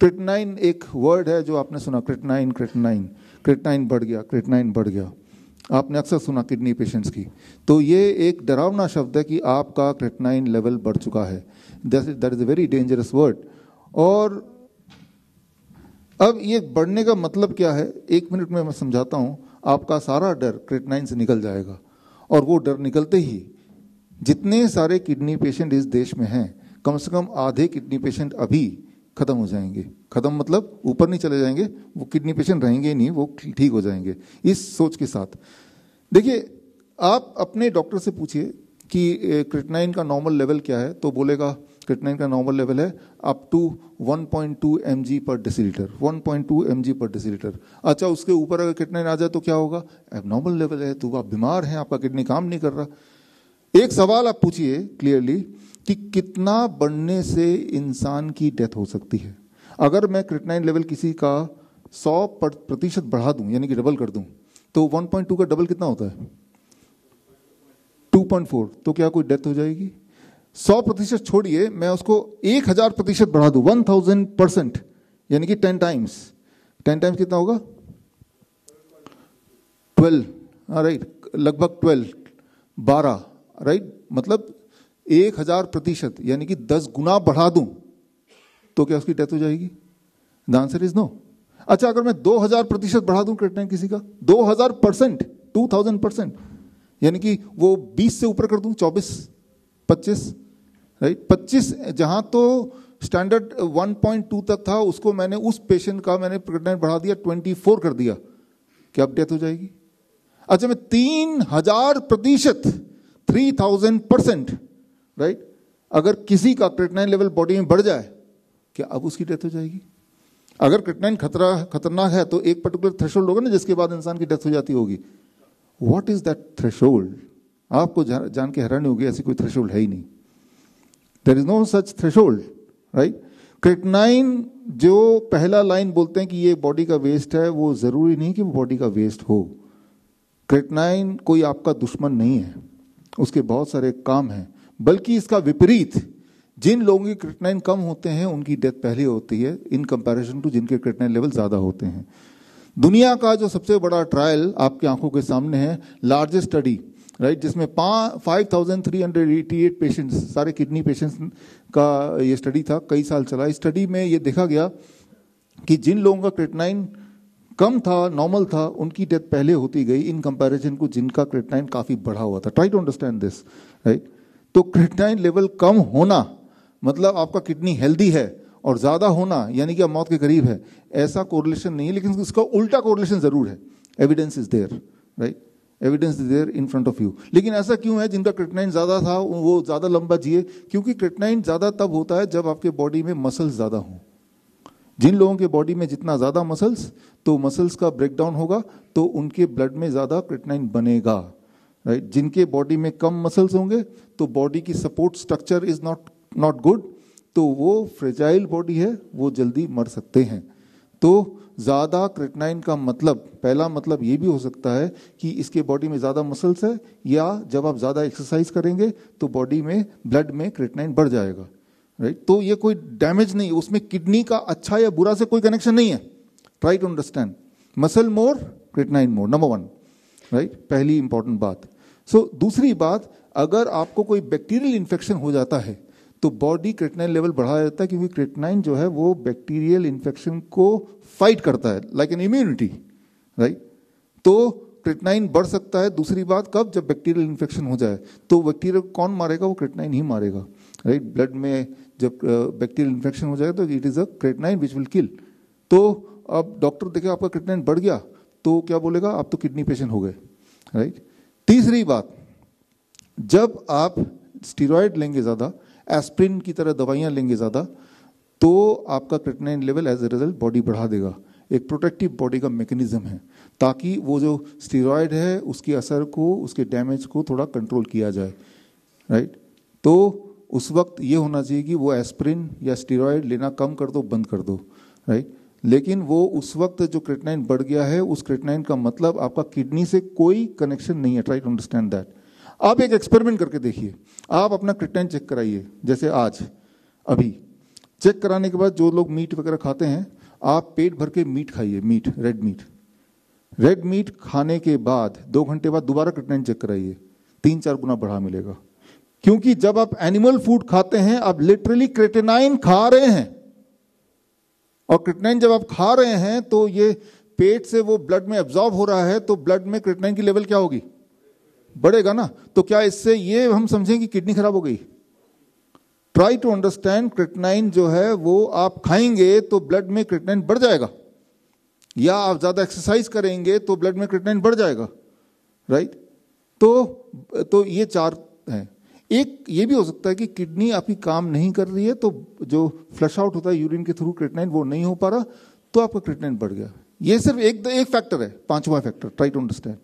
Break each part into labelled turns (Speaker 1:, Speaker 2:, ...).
Speaker 1: Creatinine एक word है जो आपने सुना क्रिटनाइन क्रिटनाइन क्रिटनाइन बढ़ गया क्रिटनाइन बढ़ गया आपने अक्सर सुना किडनी पेशेंट्स की तो ये एक डरावना शब्द है कि आपका क्रिटनाइन लेवल बढ़ चुका है that is a very dangerous word और अब ये बढ़ने का मतलब क्या है एक मिनट में मैं समझाता हूँ आपका सारा डर क्रिटनाइन से निकल जाएगा और वो डर निकलते ही जितने सारे किडनी पेशेंट इस देश में हैं कम से कम आधे किडनी पेशेंट अभी खत्म हो जाएंगे खत्म मतलब ऊपर नहीं चले जाएंगे वो किडनी पेशेंट रहेंगे नहीं वो ठीक हो जाएंगे इस सोच के साथ देखिए आप अपने डॉक्टर से पूछिए कि क्रिटनाइन का नॉर्मल लेवल क्या है तो बोलेगा क्रिटनाइन का नॉर्मल लेवल है अप टू 1.2 पॉइंट पर litre one point two M G पर लीटर अच्छा उसके ऊपर अगर क्रिटनाइन आ जाए तो क्या होगा एब नॉर्मल लेवल है तो आप बीमार हैं आपका किडनी काम नहीं कर रहा एक सवाल आप पूछिए क्लियरली कि कितना बढ़ने से इंसान की डेथ हो सकती है अगर मैं क्रिटनाइन लेवल किसी का 100 प्रतिशत बढ़ा दूं यानी कि डबल कर दूं तो 1.2 का डबल कितना होता है 2.4 तो क्या कोई डेथ हो जाएगी 100 प्रतिशत छोड़िए मैं उसको 1000 प्रतिशत बढ़ा दूं 1000 परसेंट यानी कि 10 टाइम्स 10 टाइम्स कितना होगा 12 राइट लगभग 12 बारह राइट मतलब एक हजार प्रतिशत यानी कि दस गुना बढ़ा दूं तो क्या उसकी डेथ हो जाएगी द आंसर इज नो अच्छा अगर मैं दो हजार प्रतिशत बढ़ा दूं ट्रीटमेंट किसी का दो हजार परसेंट टू थाउजेंड परसेंट यानी कि वो बीस से ऊपर कर दूं चौबीस पच्चीस राइट पच्चीस जहां तो स्टैंडर्ड 1.2 तक था उसको मैंने उस पेशेंट का मैंने प्रेगनेंट बढ़ा दिया 24 कर दिया क्या अब डेथ हो जाएगी अच्छा मैं तीन हजार प्रतिशत थ्री थाउजेंड परसेंट राइट अगर किसी का क्रिटनाइन लेवल बॉडी में बढ़ जाए क्या अब उसकी डेथ हो जाएगी अगर क्रिटनाइन खतरा खतरनाक है तो एक पर्टिकुलर थ्रेशोल्ड होगा ना जिसके बाद इंसान की डेथ हो जाती होगी वॉट इज दैट थ्रेशोल्ड आपको जा, जान के हैरानी होगी ऐसी कोई थ्रेशोल्ड है ही नहीं there is no such threshold right creatinine जो पहला लाइन बोलते हैं कि ये बॉडी का वेस्ट है वो जरूरी नहीं कि बॉडी का वेस्ट हो क्रिटनाइन कोई आपका दुश्मन नहीं है उसके बहुत सारे काम हैं बल्कि इसका विपरीत जिन लोगों के क्रिटनाइन कम होते हैं उनकी डेथ पहले होती है इन कंपैरिजन टू जिनके क्रिटनाइन लेवल ज़्यादा होते हैं दुनिया का जो सबसे बड़ा ट्रायल आपकी आंखों के सामने है लार्जेस्ट स्टडी राइट जिसमें five thousand three hundred eighty eight patients सारे किडनी पेशेंट्स का ये स्टडी था कई साल चला इस स्टडी में ये देखा गया कि जिन लोगों का क्रिटनाइन कम था नॉर्मल था उनकी डेथ पहले होती गई इन कंपैरिजन को जिनका क्रिटनाइन काफ़ी बढ़ा हुआ था try to understand this right तो क्रिटनाइन लेवल कम होना मतलब आपका किडनी हेल्दी है और ज़्यादा होना यानी कि आप मौत के करीब है ऐसा कोरिलेशन नहीं है लेकिन इसका उल्टा कोरिलेशन ज़रूर है evidence is there right evidence is there in front of you लेकिन ऐसा क्यों है जिनका क्रिटनाइन ज़्यादा था वो ज़्यादा लंबा जिए क्योंकि क्रिटनाइन ज़्यादा तब होता है जब आपके बॉडी में मसल्स ज़्यादा हों जिन लोगों के बॉडी में जितना ज़्यादा मसल्स तो मसल्स का ब्रेकडाउन होगा तो उनके ब्लड में ज़्यादा क्रिटनाइन बनेगा राइट right? जिनके बॉडी में कम मसल्स होंगे तो बॉडी की support structure is not not good तो वो फ्रेजाइल बॉडी है वो जल्दी मर सकते हैं तो ज़्यादा क्रिटनाइन का मतलब पहला मतलब ये भी हो सकता है कि इसके बॉडी में ज़्यादा मसल्स है या जब आप ज़्यादा एक्सरसाइज करेंगे तो बॉडी में ब्लड में क्रिटनाइन बढ़ जाएगा राइट तो ये कोई डैमेज नहीं है उसमें किडनी का अच्छा या बुरा से कोई कनेक्शन नहीं है try to understand muscle more creatinine more number one right पहली इंपॉर्टेंट बात सो so, दूसरी बात अगर आपको कोई बैक्टीरियल इन्फेक्शन हो जाता है तो बॉडी क्रिटनाइन लेवल बढ़ाया जाता है क्योंकि क्रिटनाइन जो है वो बैक्टीरियल इन्फेक्शन को फाइट करता है लाइक एन इम्यूनिटी राइट तो क्रिटनाइन बढ़ सकता है दूसरी बात कब जब बैक्टीरियल इन्फेक्शन हो जाए तो बैक्टीरिया कौन मारेगा वो क्रिटनाइन ही मारेगा राइट ब्लड में जब बैक्टीरियल इन्फेक्शन हो जाएगा तो it is a creatinine which will kill तो अब डॉक्टर देखे आपका क्रेटनाइन बढ़ गया तो क्या बोलेगा आप तो किडनी पेशेंट हो गए राइट तीसरी बात जब आप स्टीरॉयड लेंगे ज़्यादा एस्प्रिन की तरह दवाइयाँ लेंगे ज़्यादा तो आपका creatinine level as a result body बढ़ा देगा एक प्रोटेक्टिव बॉडी का मैकेनिज्म है ताकि वो जो स्टीरॉयड है उसके असर को उसके डैमेज को थोड़ा कंट्रोल किया जाए राइट तो उस वक्त ये होना चाहिए कि वो एस्प्रिन या स्टीरोड लेना कम कर दो बंद कर दो राइट लेकिन वो उस वक्त जो क्रिटनाइन बढ़ गया है उस क्रिटनाइन का मतलब आपका किडनी से कोई कनेक्शन नहीं है ट्राई टू अंडरस्टैंड दैट आप एक एक्सपेरिमेंट करके देखिए आप अपना क्रिटनाइन चेक कराइए जैसे आज अभी चेक कराने के बाद जो लोग मीट वगैरह खाते हैं आप पेट भर के मीट खाइए meat red meat red meat खाने के बाद दो घंटे बाद दोबारा क्रिटनाइन चेक कराइए तीन चार गुना बढ़ा मिलेगा क्योंकि जब आप एनिमल फूड खाते हैं आप लिटरली क्रेटेनाइन खा रहे हैं और क्रिटनाइन जब आप खा रहे हैं तो ये पेट से वो ब्लड में एब्जॉर्ब हो रहा है तो ब्लड में क्रिटनाइन की लेवल क्या होगी बढ़ेगा ना तो क्या इससे ये हम समझेंगे कि किडनी खराब हो गई ट्राई टू अंडरस्टैंड क्रिटनाइन जो है वो आप खाएंगे तो ब्लड में क्रिटनाइन बढ़ जाएगा या आप ज्यादा एक्सरसाइज करेंगे तो ब्लड में क्रिटनाइन बढ़ जाएगा राइट तो तो ये चार हैं एक ये भी हो सकता है कि किडनी आपकी काम नहीं कर रही है तो जो फ्लश आउट होता है यूरिन के थ्रू क्रिटनाइन वो नहीं हो पा रहा तो आपका क्रिटनाइन बढ़ गया ये सिर्फ एक एक फैक्टर है पांचवा factor try to understand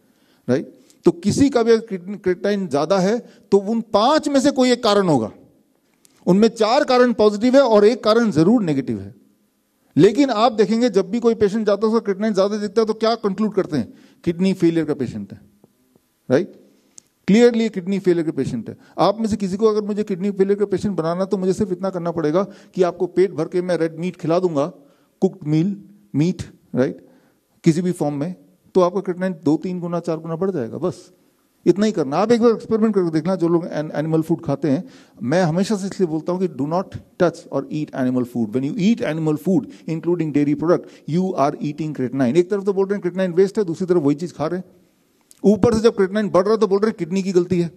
Speaker 1: right तो किसी का भी क्रिटनाइन ज्यादा है तो उन पांच में से कोई एक कारण होगा उनमें चार कारण पॉजिटिव है और एक कारण जरूर नेगेटिव है लेकिन आप देखेंगे जब भी कोई पेशेंट जाता है उसका क्रिटनाइन ज्यादा दिखता है तो क्या कंक्लूड करते हैं किडनी फेलियर का पेशेंट है राइट क्लियरली किडनी फेलियर के पेशेंट है आप में से किसी को अगर मुझे किडनी फेलियर का पेशेंट बनाना तो मुझे सिर्फ इतना करना पड़ेगा कि आपको पेट भर के मैं रेड मीट खिला दूंगा कुकड मील मीट राइट किसी भी फॉर्म में तो आपका किडनी दो तीन गुना चार गुना बढ़ जाएगा बस इतना ही करना आप एक बार एक्सपेरिमेंट करके देखना जो लोग एनिमल फूड खाते हैं मैं हमेशा से इसलिए बोलता हूं कि डू नॉट टच और eat animal food when you eat animal food including dairy product you are eating creatinine एक तरफ तो बोल रहे हैं क्रिटनाइन वेस्ट है दूसरी तरफ वही चीज खा रहे हैं ऊपर से जब क्रिटनाइन बढ़ रहा तो बोल रहे किडनी की गलती है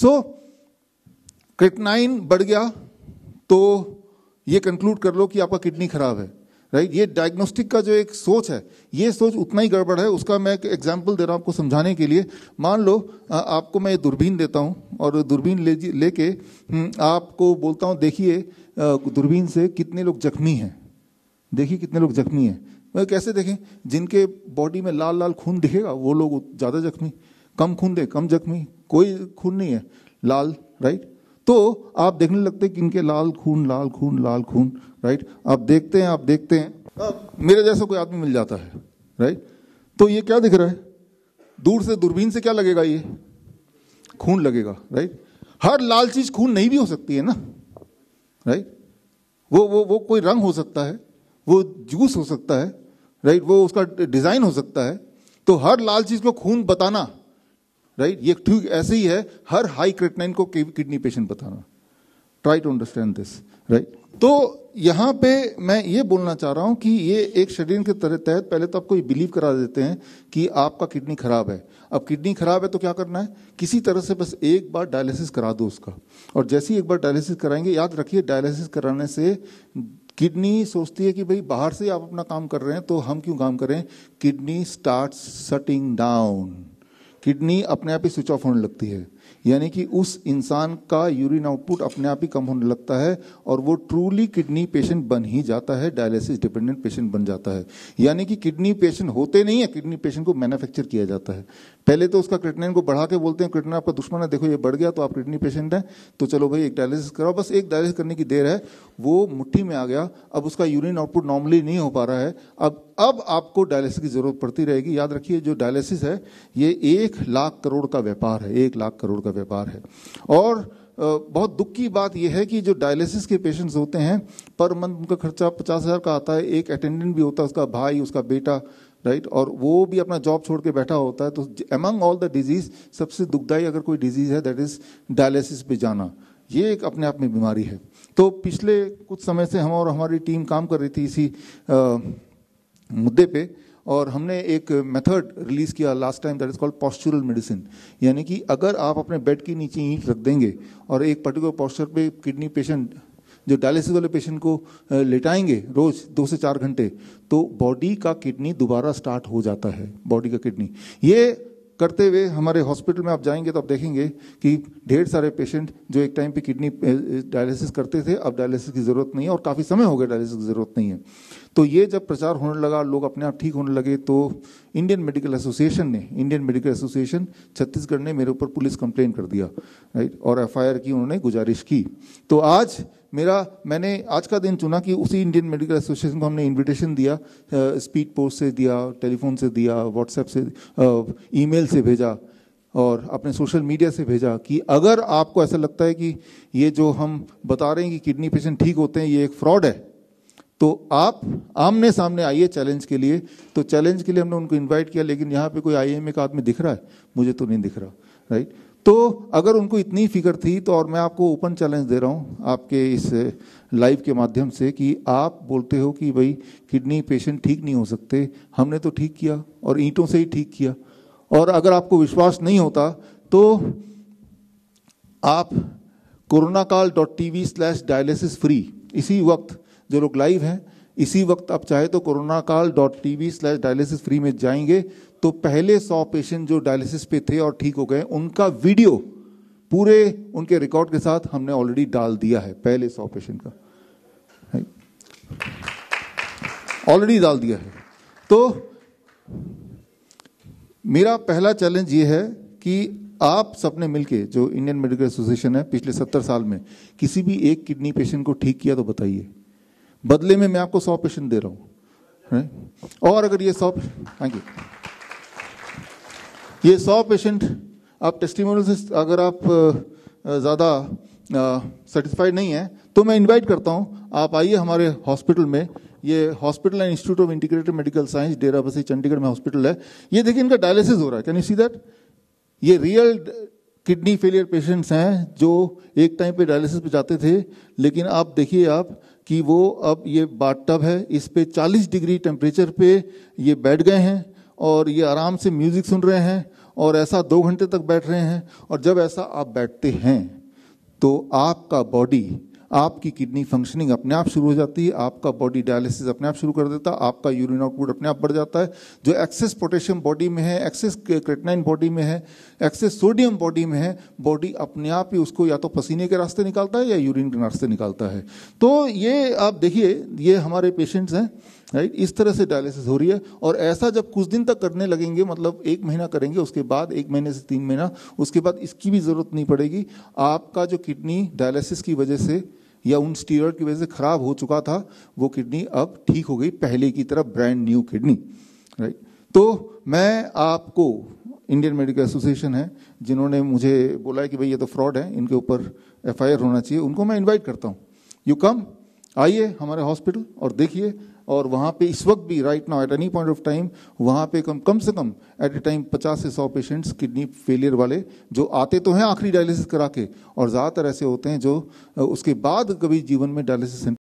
Speaker 1: सो क्रिटनाइन बढ़ गया तो ये कंक्लूड कर लो कि आपका किडनी खराब है राइट ये डायग्नोस्टिक का जो एक सोच है ये सोच उतना ही गड़बड़ है उसका मैं एक एग्जाम्पल दे रहा हूँ आपको समझाने के लिए मान लो आपको मैं दूरबीन देता हूँ और दूरबीन ले लेके हम्म, आपको बोलता हूँ देखिए दूरबीन से कितने लोग जख्मी हैं देखिए कितने लोग जख्मी हैं मैं कैसे देखें जिनके बॉडी में लाल लाल खून दिखेगा वो लोग ज़्यादा जख्मी कम खून दे कम जख्मी कोई खून नहीं है लाल राइट तो आप देखने लगते कि इनके लाल खून लाल खून लाल खून राइट आप देखते हैं आप देखते हैं अब मेरे जैसा कोई आदमी मिल जाता है राइट तो ये क्या दिख रहा है दूर से दूरबीन से क्या लगेगा ये खून लगेगा राइट हर लाल चीज खून नहीं भी हो सकती है ना राइट वो वो वो कोई रंग हो सकता है वो जूस हो सकता है राइट वो उसका डिजाइन हो सकता है तो हर लाल चीज को खून बताना राइट ये ठीक ऐसे ही है हर हाई क्रेटनाइन को किडनी पेशेंट बताना try to understand this right तो यहां पे मैं ये बोलना चाह रहा हूं कि ये एक शरीर के तरह तहत पहले तो आपको ये बिलीव करा देते हैं कि आपका किडनी खराब है अब किडनी खराब है तो क्या करना है किसी तरह से बस एक बार डायलिसिस करा दो उसका और जैसे ही एक बार डायलिसिस कराएंगे याद रखिए डायलिसिस कराने से किडनी सोचती है कि भाई बाहर से आप अपना काम कर रहे हैं तो हम क्यों काम करें kidney start shutting down kidney अपने आप ही स्विच ऑफ होने लगती है यानी कि उस इंसान का यूरिन आउटपुट अपने आप ही कम होने लगता है और वो ट्रूली किडनी पेशेंट बन ही जाता है डायलिसिस डिपेंडेंट पेशेंट बन जाता है यानी कि किडनी पेशेंट होते नहीं है किडनी पेशेंट को मैन्युफैक्चर किया जाता है पहले तो उसका क्रिटनिन को बढ़ा के बोलते हैं क्रिटनिन आपका दुश्मन है देखो ये बढ़ गया तो आप किडनी पेशेंट है तो चलो भाई एक डायलिसिस कराओ बस एक डायलिसिस करने की देर है वो मुट्ठी में आ गया अब उसका यूरिन आउटपुट नॉर्मली नहीं हो पा रहा है अब अब आपको डायलिसिस की जरूरत पड़ती रहेगी याद रखिए जो डायलिसिस है ये एक लाख करोड़ का व्यापार है एक लाख करोड़ का व्यापार है और बहुत दुख की बात यह है कि जो डायलिसिस के पेशेंट्स होते हैं पर मंथ उनका खर्चा पचास हज़ार का आता है एक अटेंडेंट भी होता है उसका भाई उसका बेटा राइट और वो भी अपना जॉब छोड़ के बैठा होता है तो अमंग ऑल द डिजीज सबसे दुखदायी अगर कोई डिजीज़ है दैट इज़ डायलिसिस पे जाना ये एक अपने आप में बीमारी है तो पिछले कुछ समय से हम और हमारी टीम काम कर रही थी इसी आ, मुद्दे पे और हमने एक मेथड रिलीज़ किया last time that is called postural medicine यानी कि अगर आप अपने बेड के नीचे ईंट रख देंगे और एक पर्टिकुलर पॉस्चर पे किडनी पेशेंट जो डायलिसिस वाले पेशेंट को लेटाएंगे रोज दो से चार घंटे तो बॉडी का किडनी दोबारा स्टार्ट हो जाता है बॉडी का किडनी ये करते हुए हमारे हॉस्पिटल में आप जाएंगे तो आप देखेंगे कि ढेर सारे पेशेंट जो एक टाइम पे किडनी डायलिसिस करते थे अब डायलिसिस की ज़रूरत नहीं है और काफ़ी समय हो गया डायलिसिस की ज़रूरत नहीं है तो ये जब प्रचार होने लगा लोग अपने आप ठीक होने लगे तो इंडियन मेडिकल एसोसिएशन ने इंडियन मेडिकल एसोसिएशन छत्तीसगढ़ ने मेरे ऊपर पुलिस कंप्लेन कर दिया राइट और एफ की उन्होंने गुजारिश की तो आज मेरा मैंने आज का दिन चुना कि उसी इंडियन मेडिकल एसोसिएशन को हमने इनविटेशन दिया स्पीड पोस्ट से दिया टेलीफोन से दिया व्हाट्सएप से ई से भेजा और अपने सोशल मीडिया से भेजा कि अगर आपको ऐसा लगता है कि ये जो हम बता रहे हैं कि किडनी पेशेंट ठीक होते हैं ये एक फ्रॉड है तो आप आमने सामने आइए चैलेंज के लिए तो चैलेंज के लिए हमने उनको इनवाइट किया लेकिन यहाँ पे कोई आई का आदमी दिख रहा है मुझे तो नहीं दिख रहा राइट तो अगर उनको इतनी फिक्र थी तो और मैं आपको ओपन चैलेंज दे रहा हूँ आपके इस लाइव के माध्यम से कि आप बोलते हो कि भाई किडनी पेशेंट ठीक नहीं हो सकते हमने तो ठीक किया और ईंटों से ही ठीक किया और अगर आपको विश्वास नहीं होता तो आप कोरोना काल dot T V slash dialysis free इसी वक्त जो लोग लाइव हैं इसी वक्त आप चाहे तो कोरोना काल dot T V slash dialysis free में जाएंगे तो पहले सौ पेशेंट जो डायलिसिस पे थे और ठीक हो गए उनका वीडियो पूरे उनके रिकॉर्ड के साथ हमने ऑलरेडी डाल दिया है पहले सौ पेशेंट का ऑलरेडी डाल दिया है तो मेरा पहला चैलेंज ये है कि आप सबने मिलके जो इंडियन मेडिकल एसोसिएशन है पिछले सत्तर साल में किसी भी एक किडनी पेशेंट को ठीक किया तो बताइए बदले में मैं आपको सौ पेशेंट दे रहा हूँ और अगर ये सौ थैंक यू ये सौ पेशेंट आप टेस्टिमोनियल से अगर आप ज़्यादा सेटिस्फाइड नहीं है तो मैं इनवाइट करता हूँ आप आइए हमारे हॉस्पिटल में ये hospital and institute of integrated medical science Dera Bassi Chandigarh में हॉस्पिटल है ये देखिए इनका डायलिसिस हो रहा है कैन यू सी दैट ये रियल किडनी फेलियर पेशेंट्स हैं जो एक टाइम पे डायलिसिस पे जाते थे लेकिन आप देखिए आप कि वो अब ये टब है इस पे 40 डिग्री टेम्परेचर पे ये बैठ गए हैं और ये आराम से म्यूज़िक सुन रहे हैं और ऐसा दो घंटे तक बैठ रहे हैं और जब ऐसा आप बैठते हैं तो आपका बॉडी आपकी किडनी फंक्शनिंग अपने आप शुरू हो जाती है आपका बॉडी डायलिसिस अपने आप शुरू कर देता है आपका यूरिन आउटपुट अपने आप बढ़ जाता है जो एक्सेस पोटेशियम बॉडी में है एक्सेस क्रेटनाइन बॉडी में है एक्सेस सोडियम बॉडी में है बॉडी अपने आप ही उसको या तो पसीने के रास्ते निकालता है या यूरिन के रास्ते निकालता है तो ये आप देखिए ये हमारे पेशेंट्स हैं राइट इस तरह से डायलिसिस हो रही है और ऐसा जब कुछ दिन तक करने लगेंगे मतलब एक महीना करेंगे उसके बाद एक महीने से तीन महीना उसके बाद इसकी भी ज़रूरत नहीं पड़ेगी आपका जो किडनी डायलिसिस की वजह से या उन स्टीरॉयड की वजह से खराब हो चुका था वो किडनी अब ठीक हो गई पहले की तरह ब्रांड न्यू किडनी राइट तो मैं आपको इंडियन मेडिकल एसोसिएशन है जिन्होंने मुझे बोला है कि भाई ये तो फ्रॉड है इनके ऊपर एफआईआर होना चाहिए उनको मैं इनवाइट करता हूँ यू कम आइए हमारे हॉस्पिटल और देखिए और वहाँ पे इस वक्त भी right now at any point of time वहाँ पे कम कम से कम एट ए टाइम 50 से 100 पेशेंट्स किडनी फेलियर वाले जो आते तो हैं आखिरी डायलिसिस करा के और ज़्यादातर ऐसे होते हैं जो उसके बाद कभी जीवन में डायलिसिस